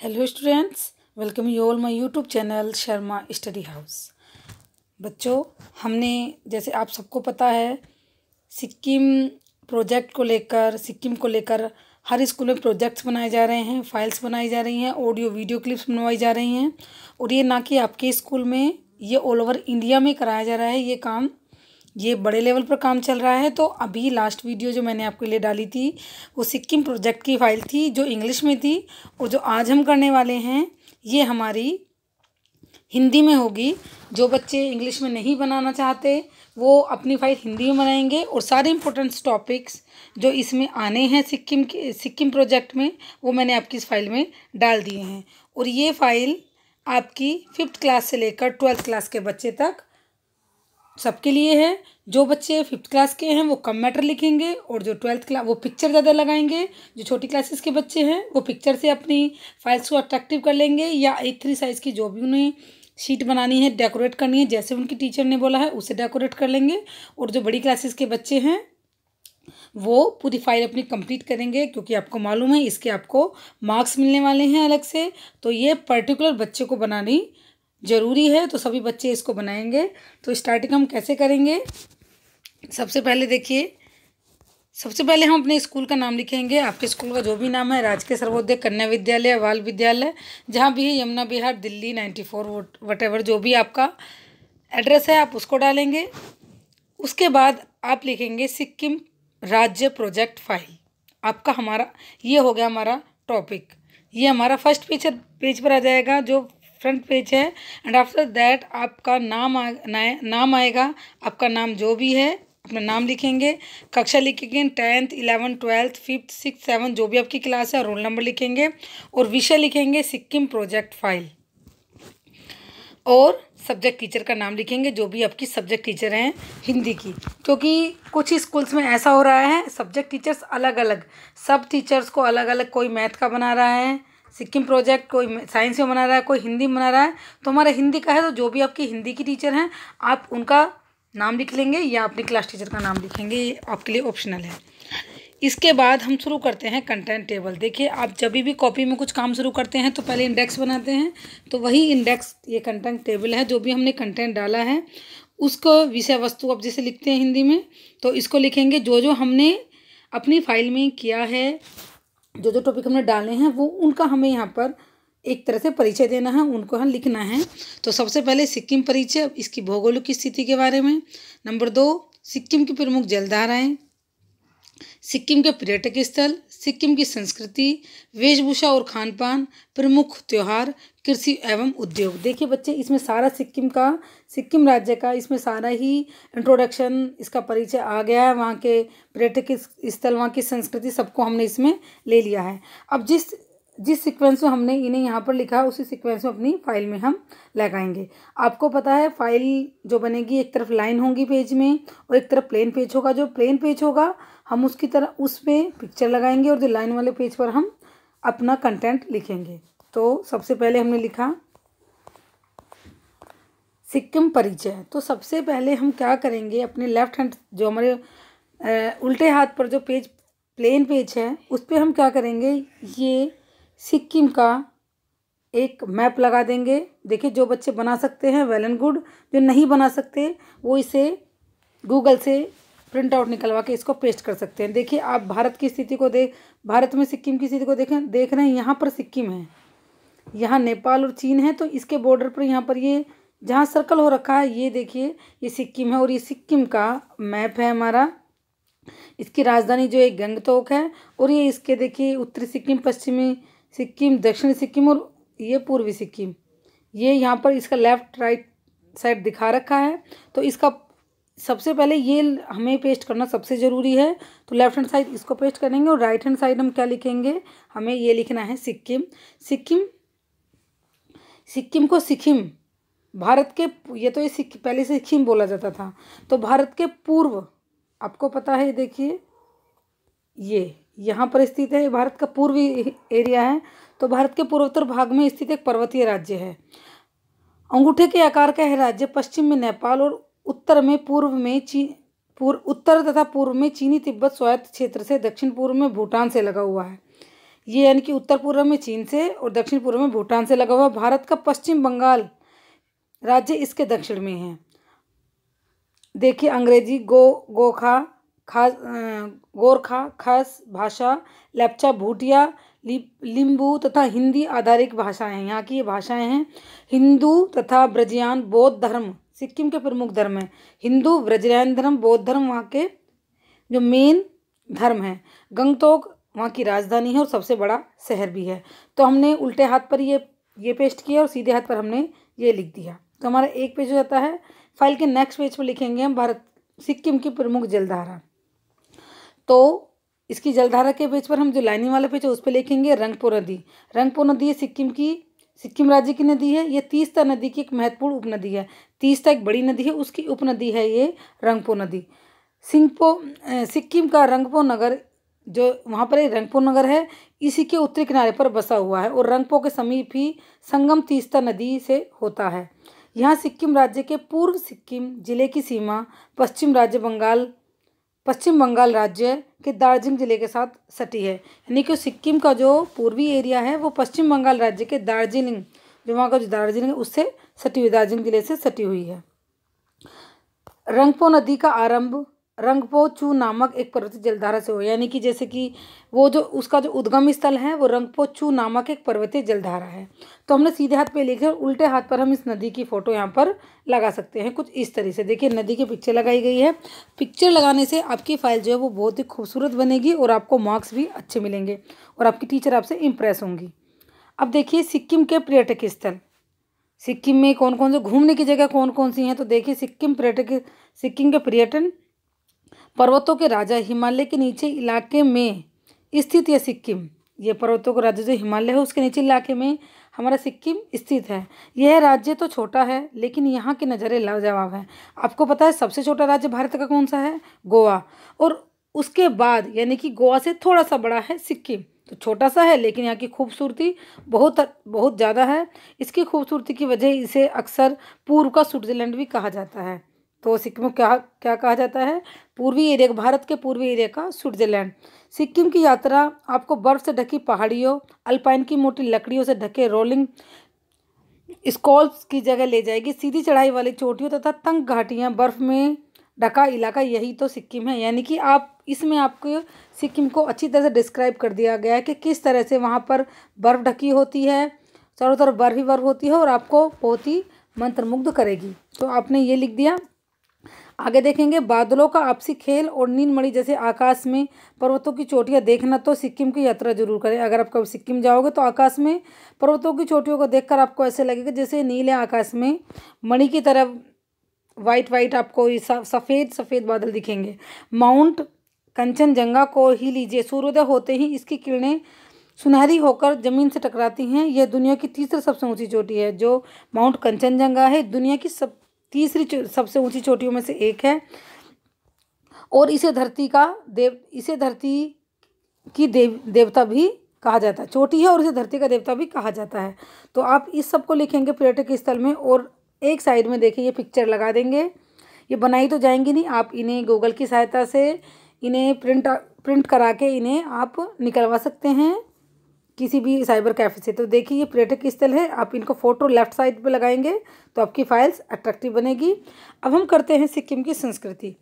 hello students welcome you all my YouTube channel Sharma study house बच्चों हमने जैसे आप सबको पता है सिक्किम प्रोजेक्ट को लेकर सिक्किम को लेकर हर स्कूल में प्रोजेक्ट्स बनाए जा रहे हैं फाइल्स बनाई जा रही हैं ऑडियो वीडियो क्लिप्स बनवाई जा रही हैं और ये ना कि आपके स्कूल में ये ऑल ओवर इंडिया में कराया जा रहा है ये काम ये बड़े लेवल पर काम चल रहा है तो अभी लास्ट वीडियो जो मैंने आपके लिए डाली थी वो सिक्किम प्रोजेक्ट की फ़ाइल थी जो इंग्लिश में थी और जो आज हम करने वाले हैं ये हमारी हिंदी में होगी जो बच्चे इंग्लिश में नहीं बनाना चाहते वो अपनी फाइल हिंदी में बनाएंगे और सारे इंपॉर्टेंट्स टॉपिक्स जो इसमें आने हैं सिक्किम के सिक्किम प्रोजेक्ट में वो मैंने आपकी इस फाइल में डाल दिए हैं और ये फ़ाइल आपकी फिफ्थ क्लास से लेकर ट्वेल्थ क्लास के बच्चे तक सबके लिए है जो बच्चे फिफ्थ क्लास के हैं वो कम मैटर लिखेंगे और जो ट्वेल्थ क्लास वो पिक्चर ज़्यादा लगाएंगे जो छोटी क्लासेस के बच्चे हैं वो पिक्चर से अपनी फाइल्स को अट्रैक्टिव कर लेंगे या ए थ्री साइज़ की जो भी उन्हें शीट बनानी है डेकोरेट करनी है जैसे उनकी टीचर ने बोला है उसे डेकोरेट कर लेंगे और जो बड़ी क्लासेस के बच्चे हैं वो पूरी फाइल अपनी कंप्लीट करेंगे क्योंकि आपको मालूम है इसके आपको मार्क्स मिलने वाले हैं अलग से तो ये पर्टिकुलर बच्चे को बनानी ज़रूरी है तो सभी बच्चे इसको बनाएंगे तो स्टार्टिंग हम कैसे करेंगे सबसे पहले देखिए सबसे पहले हम अपने स्कूल का नाम लिखेंगे आपके स्कूल का जो भी नाम है राजकीय सर्वोदय कन्या विद्यालय बाल विद्यालय जहाँ भी है Yamuna Vihar Delhi ninety four whatever जो भी आपका एड्रेस है आप उसको डालेंगे उसके बाद आप लिखेंगे सिक्किम राज्य प्रोजेक्ट फाइल आपका हमारा ये हो गया हमारा टॉपिक ये हमारा फर्स्ट पेज पेज पर आ जाएगा जो फ्रंट पेज है एंड आफ्टर दैट आपका नाम आ नाम आएगा आपका नाम जो भी है अपना नाम लिखेंगे कक्षा लिखेंगे tenth eleven twelfth fifth six seven जो भी आपकी क्लास है रोल नंबर लिखेंगे और विषय लिखेंगे सिक्किम प्रोजेक्ट फाइल और सब्जेक्ट टीचर का नाम लिखेंगे जो भी आपकी सब्जेक्ट टीचर हैं हिंदी की क्योंकि कुछ स्कूल्स में ऐसा हो रहा है सब्जेक्ट टीचर्स अलग अलग सब टीचर्स को अलग अलग कोई मैथ का बना रहा है सिक्किम प्रोजेक्ट कोई साइंस में बना रहा है कोई हिंदी में बना रहा है तो हमारा हिंदी का है तो जो भी आपकी हिंदी की टीचर हैं आप उनका नाम लिख लेंगे या अपनी क्लास टीचर का नाम लिखेंगे ये आपके लिए ऑप्शनल है इसके बाद हम शुरू करते हैं कंटेंट टेबल देखिए आप जब भी कॉपी में कुछ काम शुरू करते हैं तो पहले इंडेक्स बनाते हैं तो वही इंडेक्स ये कंटेंट टेबल है जो भी हमने कंटेंट डाला है उसको विषय वस्तु आप जैसे लिखते हैं हिंदी में तो इसको लिखेंगे जो जो हमने अपनी फाइल में किया है जो जो टॉपिक हमने डाले हैं वो उनका हमें यहाँ पर एक तरह से परिचय देना है उनको हम लिखना है तो सबसे पहले सिक्किम परिचय इसकी भौगोलिक स्थिति के बारे में नंबर दो सिक्किम की प्रमुख जलधाराएँ सिक्किम के पर्यटक स्थल सिक्किम की संस्कृति वेशभूषा और खान पान प्रमुख त्यौहार कृषि एवं उद्योग देखिए बच्चे इसमें सारा सिक्किम का सिक्किम राज्य का इसमें सारा ही इंट्रोडक्शन इसका परिचय आ गया है वहाँ के पर्यटक स्थल वहाँ की संस्कृति सबको हमने इसमें ले लिया है अब जिस जिस सीक्वेंस में हमने इन्हें यहाँ पर लिखा है उसी सीक्वेंस में अपनी फाइल में हम लगाएंगे आपको पता है फाइल जो बनेगी एक तरफ लाइन होगी पेज में और एक तरफ प्लेन पेज होगा जो प्लेन पेज होगा हम उसकी तरह उस पर पिक्चर लगाएंगे और जो लाइन वाले पेज पर हम अपना कंटेंट लिखेंगे तो सबसे पहले हमने लिखा सिक्किम परिचय तो सबसे पहले हम क्या करेंगे अपने लेफ्ट हैंड जो हमारे उल्टे हाथ पर जो पेज प्लेन पेज है उस पर हम क्या करेंगे ये सिक्किम का एक मैप लगा देंगे देखिए जो बच्चे बना सकते हैं वेल एंड गुड जो नहीं बना सकते वो इसे गूगल से प्रिंट आउट निकलवा के इसको पेस्ट कर सकते हैं देखिए आप भारत की स्थिति को देख भारत में सिक्किम की स्थिति को देखें देख रहे हैं यहाँ पर सिक्किम है यहाँ नेपाल और चीन है तो इसके बॉर्डर पर यहाँ पर ये जहाँ सर्कल हो रखा है ये देखिए ये सिक्किम है और ये सिक्किम का मैप है हमारा इसकी राजधानी जो है गंगटोक है और ये इसके देखिए उत्तरी सिक्किम पश्चिमी सिक्किम दक्षिणी सिक्किम और ये पूर्वी सिक्किम ये यहाँ पर इसका लेफ्ट राइट साइड दिखा रखा है तो इसका सबसे पहले ये हमें पेस्ट करना सबसे ज़रूरी है तो लेफ्ट हैंड साइड इसको पेस्ट करेंगे और राइट हैंड साइड हम क्या लिखेंगे हमें ये लिखना है सिक्किम सिक्किम सिक्किम को सिक्किम भारत के ये तो ये पहले पहले सिक्किम बोला जाता था तो भारत के पूर्व आपको पता है देखिए ये यहाँ पर स्थित है भारत का पूर्वी एरिया है तो भारत के पूर्वोत्तर भाग में स्थित एक पर्वतीय राज्य है अंगूठे के आकार का यह राज्य पश्चिम में नेपाल और उत्तर में पूर्व में चीन पूर्व उत्तर तथा पूर्व में चीनी तिब्बत स्वायत्त क्षेत्र से दक्षिण पूर्व में भूटान से लगा हुआ है ये यानी कि उत्तर पूर्व में चीन से और दक्षिण पूर्व में भूटान से लगा हुआ भारत का पश्चिम बंगाल राज्य इसके दक्षिण में है देखिए अंग्रेजी गो गोखा खास गोरखा खास भाषा लेपचा भूटिया लि, तथा हिंदी आधारित भाषाएं हैं यहाँ की ये भाषाएं हैं हिंदू तथा ब्रजयान बौद्ध धर्म सिक्किम के प्रमुख धर्म हैं हिंदू ब्रजयान धर्म बौद्ध धर्म वहाँ के जो मेन धर्म हैं गंगटोक वहाँ की राजधानी है और सबसे बड़ा शहर भी है तो हमने उल्टे हाथ पर ये ये पेस्ट किया और सीधे हाथ पर हमने ये लिख दिया तो हमारा एक पेज हो जाता है फाइल के नेक्स्ट पेज पर लिखेंगे हम भारत सिक्किम की प्रमुख जलधारा तो इसकी जलधारा के पेज पर हम जो लाइनिंग वाला पेज है उस पर लिखेंगे रंगपो नदी रंगपो नदी सिक्किम की सिक्किम राज्य की नदी है ये तीस्ता नदी की एक महत्वपूर्ण उपनदी है तीस्ता एक बड़ी नदी है उसकी उपनदी है ये रंगपो नदी सिंगपो सिक्किम का रंगपो नगर जो वहाँ पर रंगपुर नगर है इसी के उत्तरी किनारे पर बसा हुआ है और रंगपुर के समीप ही संगम तीस्ता नदी से होता है यहाँ सिक्किम राज्य के पूर्व सिक्किम जिले की सीमा पश्चिम राज्य बंगाल पश्चिम बंगाल राज्य के दार्जिलिंग जिले के साथ सटी है यानी कि सिक्किम का जो पूर्वी एरिया है वो पश्चिम बंगाल राज्य के दार्जिलिंग जो वहाँ का जो दार्जिलिंग है उससे सटी हुई दार्जिलिंग जिले से सटी हुई है रंगपो नदी का आरंभ चू नामक एक पर्वतीय जलधारा से हो यानी कि जैसे कि वो जो उसका जो उद्गम स्थल है वो चू नामक एक पर्वतीय जलधारा है तो हमने सीधे हाथ पे और उल्टे हाथ पर हम इस नदी की फ़ोटो यहाँ पर लगा सकते हैं कुछ इस तरह से देखिए नदी की पिक्चर लगाई गई है पिक्चर लगाने से आपकी फाइल जो है वो बहुत ही खूबसूरत बनेगी और आपको मार्क्स भी अच्छे मिलेंगे और आपकी टीचर आपसे इम्प्रेस होंगी अब देखिए सिक्किम के पर्यटक स्थल सिक्किम में कौन कौन से घूमने की जगह कौन कौन सी हैं तो देखिए सिक्किम पर्यटक सिक्किम के पर्यटन पर्वतों के राजा हिमालय के नीचे इलाके में स्थित है सिक्किम ये पर्वतों का राज्य जो हिमालय है उसके नीचे इलाके में हमारा सिक्किम स्थित है यह राज्य तो छोटा है लेकिन यहाँ के नज़रे लाजवाब हैं आपको पता है सबसे छोटा राज्य भारत का कौन सा है गोवा और उसके बाद यानी कि गोवा से थोड़ा सा बड़ा है सिक्किम तो छोटा सा है लेकिन यहाँ की खूबसूरती बहुत बहुत ज़्यादा है इसकी खूबसूरती की वजह इसे अक्सर पूर्व का स्विट्ज़रलैंड भी कहा जाता है तो सिक्किम को क्या क्या कहा जाता है पूर्वी एरिया भारत के पूर्वी एरिया का स्विट्जरलैंड सिक्किम की यात्रा आपको बर्फ़ से ढकी पहाड़ियों अल्पाइन की मोटी लकड़ियों से ढके रोलिंग स्कॉल्स की जगह ले जाएगी सीधी चढ़ाई वाली चोटियों तथा तंग घाटियाँ बर्फ़ में ढका इलाका यही तो सिक्किम है यानी कि आप इसमें आपको सिक्किम को अच्छी तरह से डिस्क्राइब कर दिया गया है कि किस तरह से वहाँ पर बर्फ़ ढकी होती है चारों तरफ बर्फ़ ही बर्फ़ होती है और आपको बहुत ही मंत्रमुग्ध करेगी तो आपने ये लिख दिया आगे देखेंगे बादलों का आपसी खेल और नीलमणि जैसे आकाश में पर्वतों की चोटियाँ देखना तो सिक्किम की यात्रा जरूर करें अगर आप कभी सिक्किम जाओगे तो आकाश में पर्वतों की चोटियों को देखकर आपको ऐसे लगेगा जैसे नीले आकाश में मणि की तरह वाइट वाइट आपको सफ़ेद सफ़ेद बादल दिखेंगे माउंट कंचनजंगा को ही लीजिए सूर्योदय होते ही इसकी किरणें सुनहरी होकर ज़मीन से टकराती हैं यह दुनिया की तीसरी सबसे ऊंची चोटी है जो माउंट कंचनजंगा है दुनिया की सब तीसरी सबसे ऊंची चोटियों में से एक है और इसे धरती का देव इसे धरती की देव देवता भी कहा जाता है चोटी है और इसे धरती का देवता भी कहा जाता है तो आप इस सब को लिखेंगे पर्यटक स्थल में और एक साइड में देखिए ये पिक्चर लगा देंगे ये बनाई तो जाएंगी नहीं आप इन्हें गूगल की सहायता से इन्हें प्रिंट प्रिंट करा के इन्हें आप निकलवा सकते हैं किसी भी साइबर कैफ़े से तो देखिए ये पर्यटक स्थल है आप इनको फ़ोटो लेफ्ट साइड पे लगाएंगे तो आपकी फाइल्स अट्रैक्टिव बनेगी अब हम करते हैं सिक्किम की संस्कृति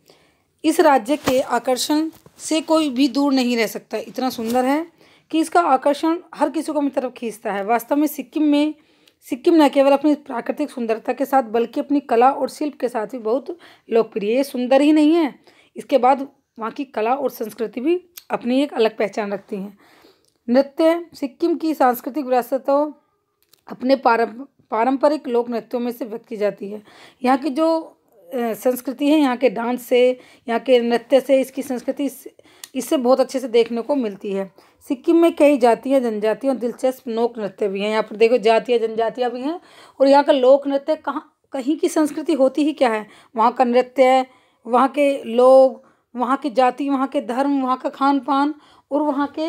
इस राज्य के आकर्षण से कोई भी दूर नहीं रह सकता इतना सुंदर है कि इसका आकर्षण हर किसी को अपनी तरफ खींचता है वास्तव में सिक्किम में सिक्किम न केवल अपनी प्राकृतिक सुंदरता के साथ बल्कि अपनी कला और शिल्प के साथ भी बहुत लोकप्रिय है सुंदर ही नहीं है इसके बाद वहाँ की कला और संस्कृति भी अपनी एक अलग पहचान रखती हैं नृत्य सिक्किम की सांस्कृतिक विरासतों अपने पारंपरिक लोक नृत्यों में से व्यक्त की जाती है यहाँ की जो संस्कृति है यहाँ के डांस से यहाँ के नृत्य से इसकी संस्कृति इससे बहुत अच्छे से देखने को मिलती है सिक्किम में कई जातियाँ जनजातियाँ और दिलचस्प लोक नृत्य भी हैं यहाँ पर देखो जातियाँ जनजातियाँ भी हैं और यहाँ का लोक नृत्य कहाँ कहीं की संस्कृति होती ही क्या है वहाँ का नृत्य वहाँ के लोग वहाँ की जाति वहाँ के धर्म वहाँ का खान पान और वहाँ के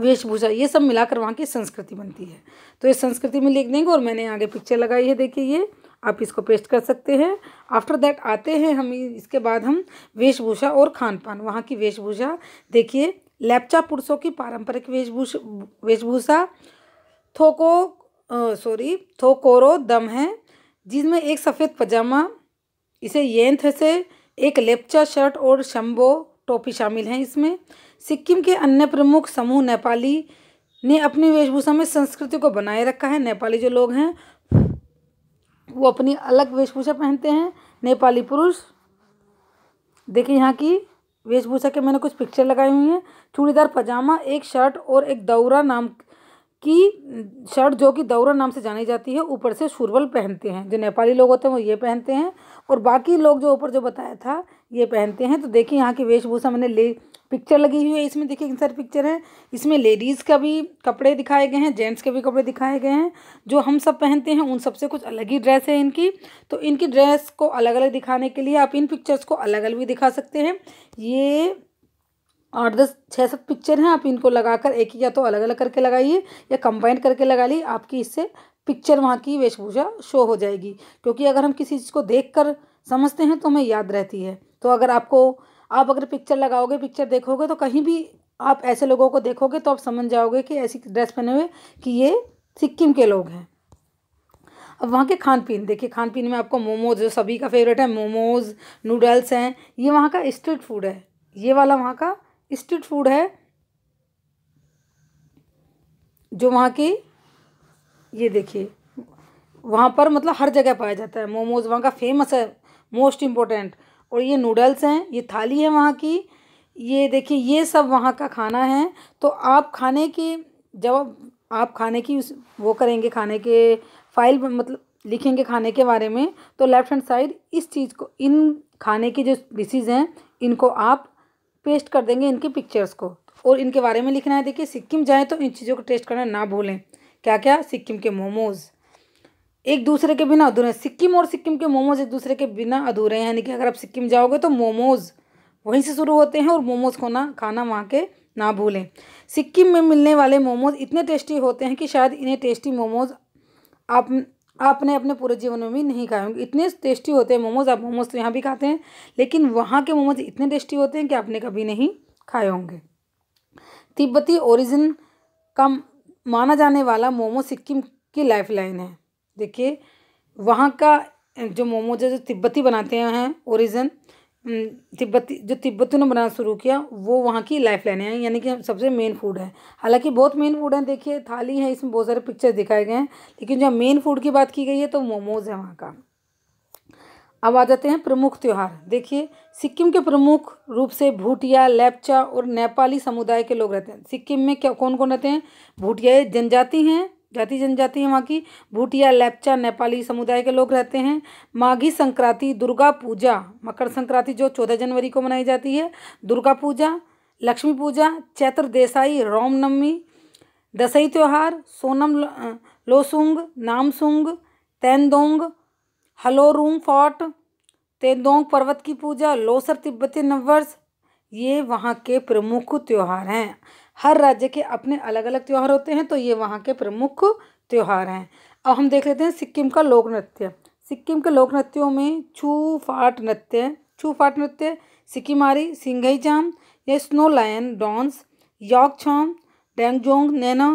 वेशभूषा ये सब मिलाकर वहाँ की संस्कृति बनती है तो ये संस्कृति में लिख देंगे और मैंने आगे पिक्चर लगाई है देखिए ये आप इसको पेस्ट कर सकते हैं आफ्टर दैट आते हैं हम इसके बाद हम वेशभूषा और खान पान वहाँ की वेशभूषा देखिए लेपचा पुरुषों की पारंपरिक वेशभूष वेशभूषा थोको सॉरी थोकोरो दम है जिसमें एक सफ़ेद पजामा इसे येंथ से एक लेपचा शर्ट और शम्बो टोपी शामिल हैं इसमें सिक्किम के अन्य प्रमुख समूह नेपाली ने अपनी वेशभूषा में संस्कृति को बनाए रखा है नेपाली जो लोग हैं वो अपनी अलग वेशभूषा पहनते हैं नेपाली पुरुष देखिए यहाँ की वेशभूषा के मैंने कुछ पिक्चर लगाई हुई हैं चूड़ीदार पजामा एक शर्ट और एक दौरा नाम की शर्ट जो कि दौरा नाम से जानी जाती है ऊपर से सुरवल पहनते हैं जो नेपाली लोग होते हैं वो ये पहनते हैं और बाकी लोग जो ऊपर जो बताया था ये पहनते हैं तो देखिए यहाँ की वेशभूषा मैंने ले पिक्चर लगी हुई है इसमें देखिए कितनी सारी पिक्चर है इसमें लेडीज़ का भी कपड़े दिखाए गए हैं जेंट्स के भी कपड़े दिखाए गए हैं जो हम सब पहनते हैं उन सबसे कुछ अलग ही ड्रेस है इनकी तो इनकी ड्रेस को अलग अलग दिखाने के लिए आप इन पिक्चर्स को अलग अलग भी दिखा सकते हैं ये आठ दस छः सात पिक्चर हैं आप इनको लगाकर एक ही या तो अलग अलग करके लगाइए या कंबाइन करके लगा लिए आपकी इससे पिक्चर वहाँ की वेशभूषा शो हो जाएगी क्योंकि अगर हम किसी चीज़ को देख कर समझते हैं तो हमें याद रहती है तो अगर आपको आप अगर पिक्चर लगाओगे पिक्चर देखोगे तो कहीं भी आप ऐसे लोगों को देखोगे तो आप समझ जाओगे कि ऐसी ड्रेस पहने हुए कि ये सिक्किम के लोग हैं अब वहाँ के खान पीन देखिए खान पीन में आपको मोमोज जो सभी का फेवरेट है मोमोज नूडल्स हैं ये वहाँ का स्ट्रीट फूड है ये वाला वहाँ का स्ट्रीट फूड है जो वहाँ की ये देखिए वहाँ पर मतलब हर जगह पाया जाता है मोमोज वहाँ का फेमस है मोस्ट इम्पोर्टेंट और ये नूडल्स हैं ये थाली है वहाँ की ये देखिए ये सब वहाँ का खाना है तो आप खाने की जब आप खाने की वो करेंगे खाने के फाइल मतलब लिखेंगे खाने के बारे में तो लेफ्ट हैंड साइड इस चीज़ को इन खाने की जो डिशेज़ हैं इनको आप पेस्ट कर देंगे इनके पिक्चर्स को और इनके बारे में लिखना है देखिए सिक्किम जाएँ तो इन चीज़ों को टेस्ट करना ना भूलें क्या क्या सिक्किम के मोमोज़ एक दूसरे के बिना अधूरे हैं सिक्किम और सिक्किम के मोमोज एक दूसरे के बिना अधूरे हैं यानी कि अगर आप सिक्किम जाओगे तो मोमोज वहीं से शुरू होते हैं और मोमोज को ना खाना वहाँ के ना भूलें सिक्किम में मिलने वाले मोमोज इतने टेस्टी होते हैं कि शायद इन्हें टेस्टी मोमोज आप आपने अपने पूरे जीवन में भी नहीं खाए होंगे इतने टेस्टी होते हैं मोमोज आप मोमोज तो यहाँ भी खाते हैं लेकिन वहाँ के मोमोज इतने टेस्टी होते हैं कि आपने कभी नहीं खाए होंगे तिब्बती ओरिजिन का माना जाने वाला मोमो सिक्किम की लाइफलाइन है देखिए वहाँ का जो मोमोज है जो तिब्बती बनाते हैं ओरिजिन तिब्बती जो तिब्बतियों ने बनाना शुरू किया वो वहाँ की लाइफ लाइन है यानी कि सबसे मेन फूड है हालांकि बहुत मेन फूड है देखिए थाली है इसमें बहुत सारे पिक्चर दिखाए गए हैं लेकिन जो मेन फूड की बात की गई है तो मोमोज है वहाँ का अब आ जाते हैं प्रमुख त्यौहार देखिए सिक्किम के प्रमुख रूप से भूटिया लेपचा और नेपाली समुदाय के लोग रहते हैं सिक्किम में क्या कौन कौन रहते हैं भूटिया जनजाति हैं जाति जनजाति है वहाँ की भूटिया लेपचा नेपाली समुदाय के लोग रहते हैं माघी संक्रांति दुर्गा पूजा मकर संक्रांति जो चौदह जनवरी को मनाई जाती है दुर्गा पूजा लक्ष्मी पूजा चैत्र देसाई रामनवमी दसई त्यौहार सोनम लोसुंग नामसुंग तेंदोंग हलोरूंग फोर्ट तेंदोंग पर्वत की पूजा लोसर तिब्बती नववर्ष ये वहाँ के प्रमुख त्यौहार हैं हर राज्य के अपने अलग अलग त्यौहार होते हैं तो ये वहाँ के प्रमुख त्यौहार हैं अब हम देख लेते हैं सिक्किम का लोक नृत्य सिक्किम के लोक नृत्यों में छू फाट नृत्य छू फाट नृत्य सिक्किमारी सिंघई जाम या snow lion dance yak Chham Denzong नैना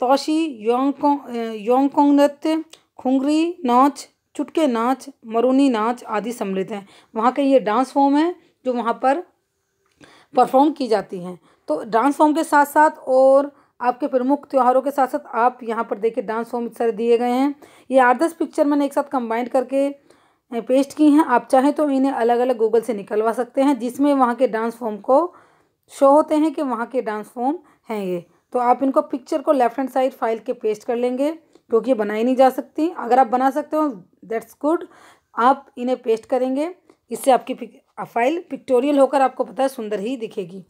तोशी योंगकोंग योंगकोंग नृत्य खुंगरी नाच चुटके नाच मरूनी नाच आदि सम्मिलित हैं वहाँ के ये डांस फॉर्म हैं जो वहाँ पर परफॉर्म की जाती हैं तो डांस फॉर्म के साथ साथ और आपके प्रमुख त्योहारों के साथ साथ आप यहाँ पर देखिए डांस फॉर्म सारे दिए गए हैं ये आठ दस पिक्चर मैंने एक साथ कंबाइंड करके पेस्ट की हैं आप चाहें तो इन्हें अलग अलग गूगल से निकलवा सकते हैं जिसमें वहाँ के डांस फॉर्म को शो होते हैं कि वहाँ के डांस फॉर्म हैं ये तो आप इनको पिक्चर को लेफ्ट हैंड साइड फाइल के पेस्ट कर लेंगे क्योंकि ये बनाई नहीं जा सकती अगर आप बना सकते हो दैट्स गुड आप इन्हें पेस्ट करेंगे इससे आपकी फाइल पिक्टोरियल होकर आपको पता है सुंदर ही दिखेगी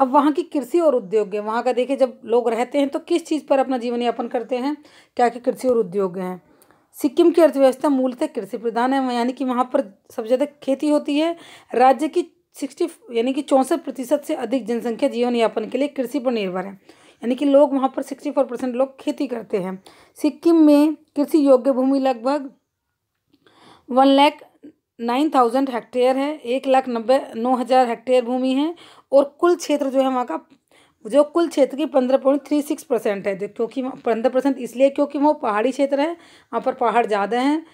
अब वहाँ की कृषि और उद्योग है वहाँ का देखिए जब लोग रहते हैं तो किस चीज़ पर अपना जीवन यापन करते हैं क्या क्या कृषि और उद्योग हैं सिक्किम की अर्थव्यवस्था मूलतः कृषि प्रधान है यानी कि वहाँ पर सबसे ज़्यादा खेती होती है राज्य की सिक्सटी यानी कि चौंसठ प्रतिशत से अधिक जनसंख्या जीवन यापन के लिए कृषि पर निर्भर है यानी कि लोग वहाँ पर सिक्सटी फोर परसेंट लोग खेती करते हैं सिक्किम में कृषि योग्य भूमि लगभग one lakh nine thousand hectare है एक लाख नब्बे नौ हज़ार हेक्टेयर भूमि है और कुल क्षेत्र जो है वहाँ का जो कुल क्षेत्र की पंद्रह पॉइंट थ्री सिक्स परसेंट है जो क्योंकि पंद्रह परसेंट इसलिए क्योंकि वो पहाड़ी क्षेत्र है वहाँ पर पहाड़ ज़्यादा हैं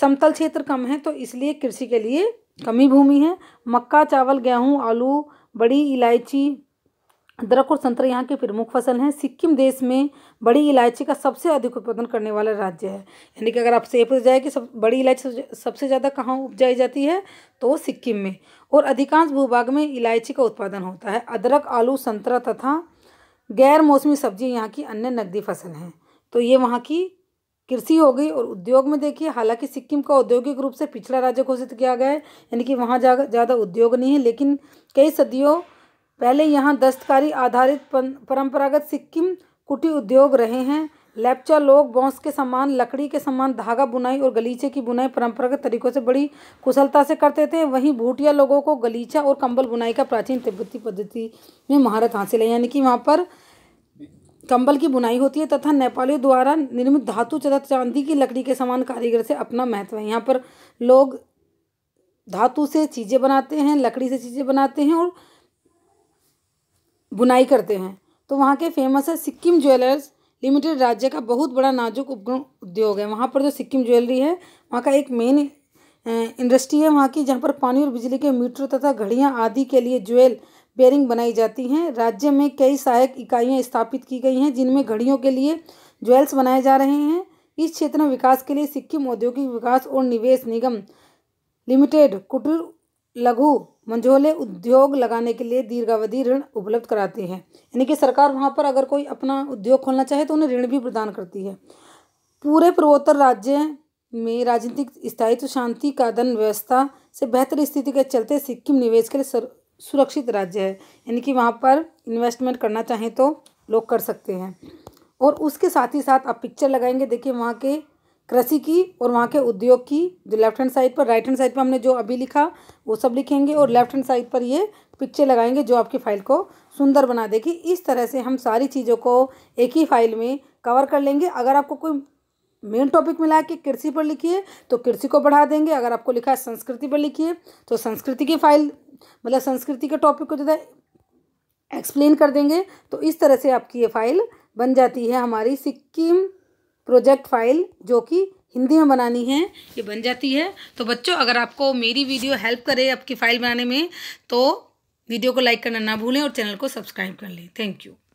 समतल क्षेत्र कम है तो इसलिए कृषि के लिए कमी भूमि है मक्का चावल गेहूँ आलू बड़ी इलायची अदरक और संतरा यहाँ की प्रमुख फसल हैं सिक्किम देश में बड़ी इलायची का सबसे अधिक उत्पादन करने वाला राज्य है यानी कि अगर आपसे ये पूछा जाए कि सब बड़ी इलायची सबसे ज़्यादा कहाँ उपजाई जाती है तो सिक्किम में और अधिकांश भूभाग में इलायची का उत्पादन होता है अदरक आलू संतरा तथा गैर मौसमी सब्जी यहाँ की अन्य नकदी फसल हैं तो ये वहाँ की कृषि हो गई और उद्योग में देखिए हालांकि सिक्किम का औद्योगिक रूप से पिछड़ा राज्य घोषित किया गया है यानी कि वहाँ ज़्यादा उद्योग नहीं है लेकिन कई सदियों पहले यहाँ दस्तकारी आधारित परंपरागत सिक्किम कुटी उद्योग रहे हैं लेपचा लोग बॉन्स के समान लकड़ी के समान धागा बुनाई और गलीचे की बुनाई परंपरागत तरीकों से बड़ी कुशलता से करते थे वहीं भूटिया लोगों को गलीचा और कंबल बुनाई का प्राचीन तिब्बती पद्धति में महारत हासिल है यानी कि वहाँ पर कंबल की बुनाई होती है तथा नेपालियों द्वारा निर्मित धातु तथा चांदी की लकड़ी के समान कारीगर से अपना महत्व है यहाँ पर लोग धातु से चीज़ें बनाते हैं लकड़ी से चीज़ें बनाते हैं और बुनाई करते हैं तो वहाँ के फेमस है सिक्किम ज्वेलर्स लिमिटेड राज्य का बहुत बड़ा नाजुक उपग्रह उद्योग है वहाँ पर जो सिक्किम ज्वेलरी है वहाँ का एक मेन इंडस्ट्री है वहाँ की जहाँ पर पानी और बिजली के मीटर तथा घड़ियाँ आदि के लिए ज्वेल बेरिंग बनाई जाती हैं राज्य में कई सहायक इकाइयाँ स्थापित की गई हैं जिनमें घड़ियों के लिए ज्वेल्स बनाए जा रहे हैं इस क्षेत्र में विकास के लिए सिक्किम औद्योगिक विकास और निवेश निगम लिमिटेड कुटीर लघु मंझोले उद्योग लगाने के लिए दीर्घावधि ऋण उपलब्ध कराती है यानी कि सरकार वहाँ पर अगर कोई अपना उद्योग खोलना चाहे तो उन्हें ऋण भी प्रदान करती है पूरे पूर्वोत्तर राज्य में राजनीतिक स्थायित्व शांति का धन व्यवस्था से बेहतर स्थिति के चलते सिक्किम निवेश के लिए सुरक्षित राज्य है यानी कि वहाँ पर इन्वेस्टमेंट करना चाहें तो लोग कर सकते हैं और उसके साथ ही साथ आप पिक्चर लगाएंगे देखिए वहाँ के कृषि की और वहाँ के उद्योग की जो लेफ्ट हैंड साइड पर राइट हैंड साइड पर हमने जो अभी लिखा वो सब लिखेंगे और लेफ्ट हैंड साइड पर ये पिक्चर लगाएंगे जो आपकी फ़ाइल को सुंदर बना देगी इस तरह से हम सारी चीज़ों को एक ही फाइल में कवर कर लेंगे अगर आपको कोई मेन टॉपिक मिला कि कृषि पर लिखिए तो कृषि को बढ़ा देंगे अगर आपको लिखा है संस्कृति पर लिखिए तो संस्कृति की फाइल मतलब संस्कृति के टॉपिक को ज़्यादा एक्सप्लेन कर देंगे तो इस तरह से आपकी ये फाइल बन जाती है हमारी सिक्किम प्रोजेक्ट फाइल जो कि हिंदी में बनानी है ये बन जाती है तो बच्चों अगर आपको मेरी वीडियो हेल्प करे आपकी फ़ाइल बनाने में तो वीडियो को लाइक करना ना भूलें और चैनल को सब्सक्राइब कर लें थैंक यू